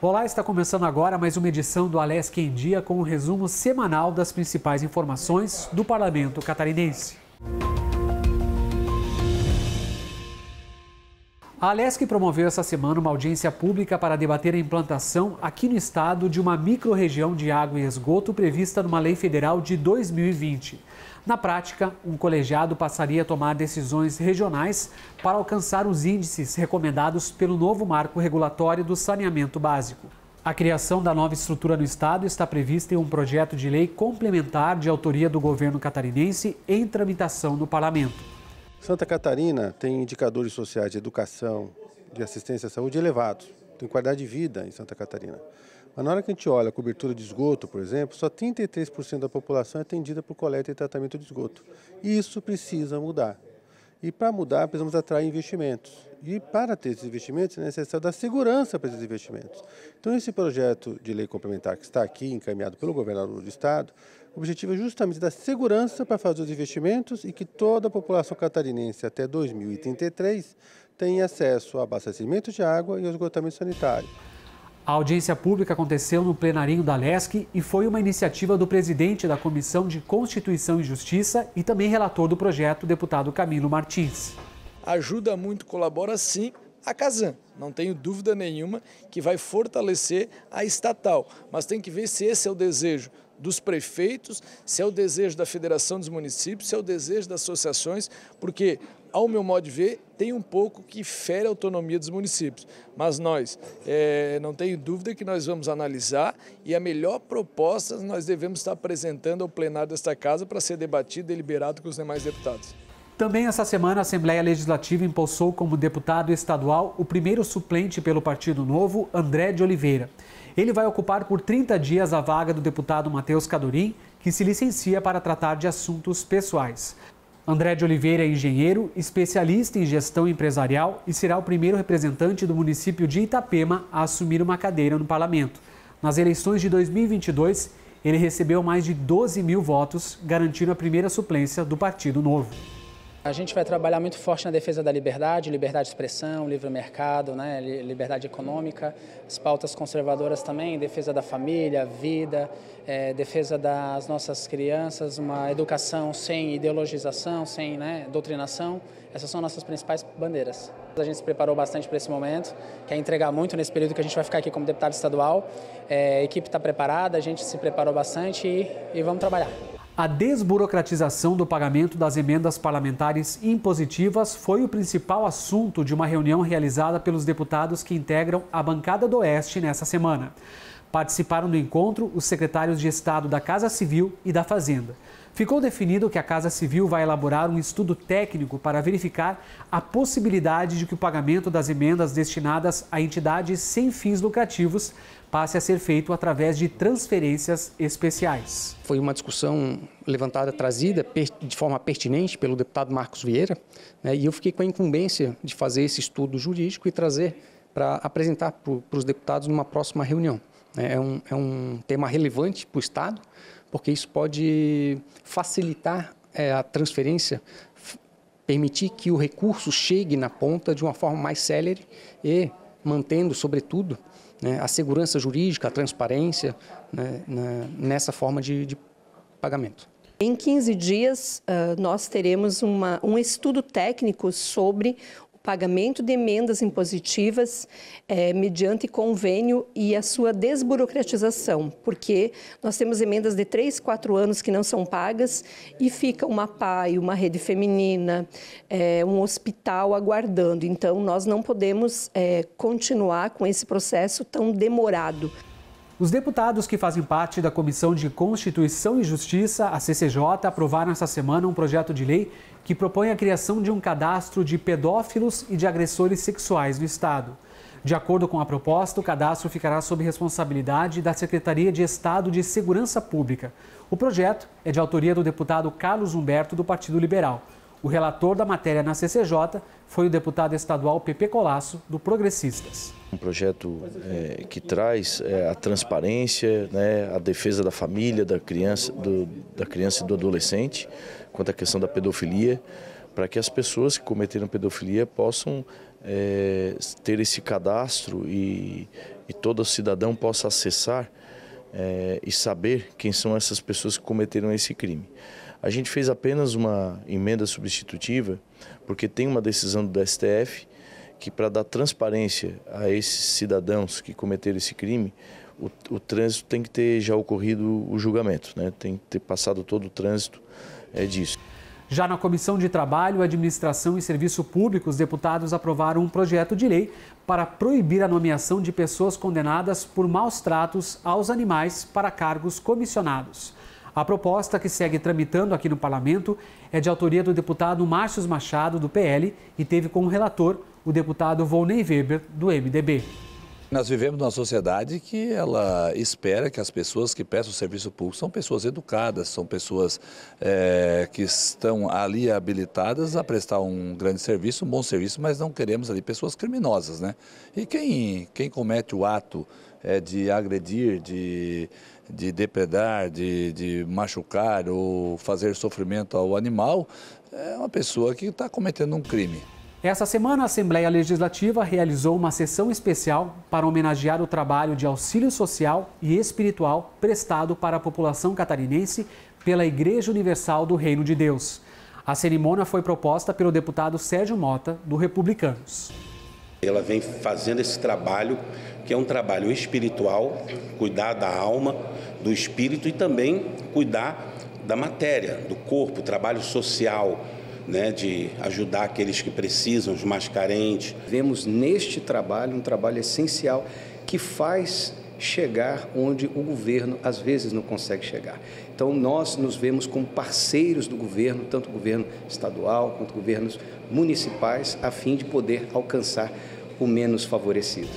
Olá, está começando agora mais uma edição do Alesc em Dia com um resumo semanal das principais informações do Parlamento Catarinense. A Alesc promoveu essa semana uma audiência pública para debater a implantação aqui no estado de uma microrregião de água e esgoto prevista numa lei federal de 2020. Na prática, um colegiado passaria a tomar decisões regionais para alcançar os índices recomendados pelo novo marco regulatório do saneamento básico. A criação da nova estrutura no Estado está prevista em um projeto de lei complementar de autoria do governo catarinense em tramitação no parlamento. Santa Catarina tem indicadores sociais de educação, de assistência à saúde elevados. Tem qualidade de vida em Santa Catarina. Mas na hora que a gente olha a cobertura de esgoto, por exemplo, só 33% da população é atendida por coleta e tratamento de esgoto. E isso precisa mudar. E para mudar, precisamos atrair investimentos. E para ter esses investimentos, é necessário dar segurança para esses investimentos. Então, esse projeto de lei complementar que está aqui, encaminhado pelo governador do Estado, o objetivo é justamente dar segurança para fazer os investimentos e que toda a população catarinense até 2033 tenha acesso a abastecimento de água e ao esgotamento sanitário. A audiência pública aconteceu no plenarinho da LESC e foi uma iniciativa do presidente da Comissão de Constituição e Justiça e também relator do projeto, deputado Camilo Martins. Ajuda muito, colabora sim, a Casan. Não tenho dúvida nenhuma que vai fortalecer a estatal, mas tem que ver se esse é o desejo dos prefeitos, se é o desejo da Federação dos Municípios, se é o desejo das associações, porque, ao meu modo de ver, tem um pouco que fere a autonomia dos municípios. Mas nós, é, não tenho dúvida que nós vamos analisar e a melhor proposta nós devemos estar apresentando ao plenário desta Casa para ser debatido e deliberado com os demais deputados. Também essa semana, a Assembleia Legislativa impulsou como deputado estadual o primeiro suplente pelo Partido Novo, André de Oliveira. Ele vai ocupar por 30 dias a vaga do deputado Matheus Cadorim, que se licencia para tratar de assuntos pessoais. André de Oliveira é engenheiro, especialista em gestão empresarial e será o primeiro representante do município de Itapema a assumir uma cadeira no parlamento. Nas eleições de 2022, ele recebeu mais de 12 mil votos, garantindo a primeira suplência do Partido Novo. A gente vai trabalhar muito forte na defesa da liberdade, liberdade de expressão, livre mercado, né, liberdade econômica, as pautas conservadoras também, defesa da família, vida, é, defesa das nossas crianças, uma educação sem ideologização, sem né, doutrinação. Essas são nossas principais bandeiras. A gente se preparou bastante para esse momento, quer entregar muito nesse período que a gente vai ficar aqui como deputado estadual. É, a equipe está preparada, a gente se preparou bastante e, e vamos trabalhar. A desburocratização do pagamento das emendas parlamentares impositivas foi o principal assunto de uma reunião realizada pelos deputados que integram a bancada do Oeste nessa semana. Participaram do encontro os secretários de Estado da Casa Civil e da Fazenda. Ficou definido que a Casa Civil vai elaborar um estudo técnico para verificar a possibilidade de que o pagamento das emendas destinadas a entidades sem fins lucrativos passe a ser feito através de transferências especiais. Foi uma discussão levantada, trazida de forma pertinente pelo deputado Marcos Vieira, né, e eu fiquei com a incumbência de fazer esse estudo jurídico e trazer para apresentar para os deputados numa próxima reunião. É um, é um tema relevante para o Estado, porque isso pode facilitar é, a transferência, permitir que o recurso chegue na ponta de uma forma mais célere e mantendo, sobretudo, né, a segurança jurídica, a transparência né, na, nessa forma de, de pagamento. Em 15 dias, ah, nós teremos uma, um estudo técnico sobre pagamento de emendas impositivas é, mediante convênio e a sua desburocratização, porque nós temos emendas de 3, 4 anos que não são pagas e fica uma PAI, uma rede feminina, é, um hospital aguardando. Então, nós não podemos é, continuar com esse processo tão demorado. Os deputados que fazem parte da Comissão de Constituição e Justiça, a CCJ, aprovaram essa semana um projeto de lei que propõe a criação de um cadastro de pedófilos e de agressores sexuais no Estado. De acordo com a proposta, o cadastro ficará sob responsabilidade da Secretaria de Estado de Segurança Pública. O projeto é de autoria do deputado Carlos Humberto, do Partido Liberal. O relator da matéria na CCJ foi o deputado estadual Pepe Colasso, do Progressistas. Um projeto é, que traz é, a transparência, né, a defesa da família, da criança, do, da criança e do adolescente, quanto à questão da pedofilia, para que as pessoas que cometeram pedofilia possam é, ter esse cadastro e, e todo cidadão possa acessar é, e saber quem são essas pessoas que cometeram esse crime. A gente fez apenas uma emenda substitutiva, porque tem uma decisão do STF que, para dar transparência a esses cidadãos que cometeram esse crime, o, o trânsito tem que ter já ocorrido o julgamento, né? tem que ter passado todo o trânsito é, disso. Já na Comissão de Trabalho, Administração e Serviço Público, os deputados aprovaram um projeto de lei para proibir a nomeação de pessoas condenadas por maus tratos aos animais para cargos comissionados. A proposta que segue tramitando aqui no parlamento é de autoria do deputado Márcio Machado, do PL, e teve como relator o deputado Volney Weber, do MDB. Nós vivemos numa sociedade que ela espera que as pessoas que prestam serviço público são pessoas educadas, são pessoas é, que estão ali habilitadas a prestar um grande serviço, um bom serviço, mas não queremos ali pessoas criminosas, né? E quem, quem comete o ato é, de agredir, de, de depredar, de, de machucar ou fazer sofrimento ao animal, é uma pessoa que está cometendo um crime. Essa semana, a Assembleia Legislativa realizou uma sessão especial para homenagear o trabalho de auxílio social e espiritual prestado para a população catarinense pela Igreja Universal do Reino de Deus. A cerimônia foi proposta pelo deputado Sérgio Mota, do Republicanos. Ela vem fazendo esse trabalho, que é um trabalho espiritual, cuidar da alma, do espírito e também cuidar da matéria, do corpo, trabalho social né, de ajudar aqueles que precisam, os mais carentes. Vemos neste trabalho um trabalho essencial que faz chegar onde o governo às vezes não consegue chegar. Então nós nos vemos como parceiros do governo, tanto o governo estadual quanto governos municipais, a fim de poder alcançar o menos favorecido.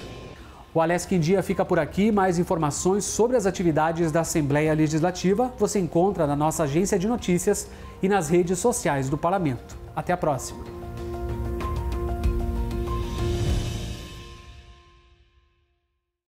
O Alesc em Dia fica por aqui. Mais informações sobre as atividades da Assembleia Legislativa você encontra na nossa agência de notícias e nas redes sociais do Parlamento. Até a próxima!